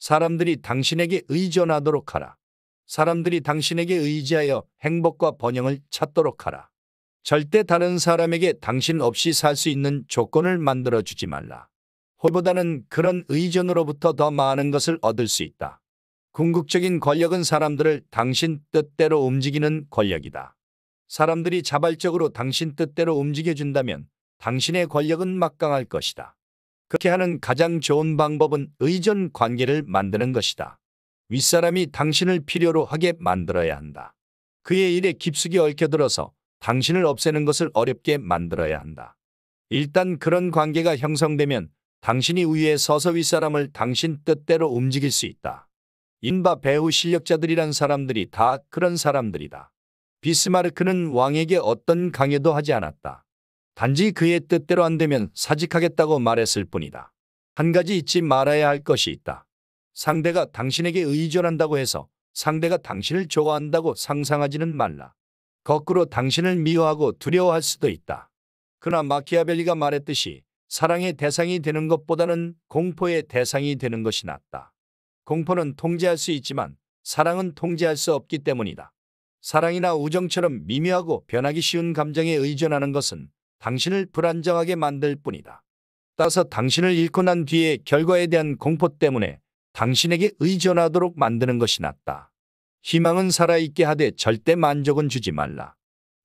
사람들이 당신에게 의존하도록 하라. 사람들이 당신에게 의지하여 행복과 번영을 찾도록 하라. 절대 다른 사람에게 당신 없이 살 수 있는 조건을 만들어 주지 말라. 홀보다는 그런 의존으로부터 더 많은 것을 얻을 수 있다. 궁극적인 권력은 사람들을 당신 뜻대로 움직이는 권력이다. 사람들이 자발적으로 당신 뜻대로 움직여준다면 당신의 권력은 막강할 것이다. 그렇게 하는 가장 좋은 방법은 의존 관계를 만드는 것이다. 윗사람이 당신을 필요로 하게 만들어야 한다. 그의 일에 깊숙이 얽혀들어서 당신을 없애는 것을 어렵게 만들어야 한다. 일단 그런 관계가 형성되면 당신이 위에 서서 윗사람을 당신 뜻대로 움직일 수 있다. 인바 배우 실력자들이란 사람들이 다 그런 사람들이다. 비스마르크는 왕에게 어떤 강요도 하지 않았다. 단지 그의 뜻대로 안 되면 사직하겠다고 말했을 뿐이다. 한 가지 잊지 말아야 할 것이 있다. 상대가 당신에게 의존한다고 해서 상대가 당신을 좋아한다고 상상하지는 말라. 거꾸로 당신을 미워하고 두려워할 수도 있다. 그러나 마키아벨리가 말했듯이 사랑의 대상이 되는 것보다는 공포의 대상이 되는 것이 낫다. 공포는 통제할 수 있지만 사랑은 통제할 수 없기 때문이다. 사랑이나 우정처럼 미묘하고 변하기 쉬운 감정에 의존하는 것은 당신을 불안정하게 만들 뿐이다. 따서 당신을 잃고 난 뒤에 결과에 대한 공포 때문에 당신에게 의존하도록 만드는 것이 낫다. 희망은 살아있게 하되 절대 만족은 주지 말라.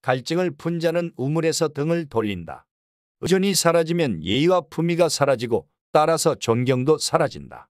갈증을 푼 자는 우물에서 등을 돌린다. 의존이 사라지면 예의와 품위가 사라지고 따라서 존경도 사라진다.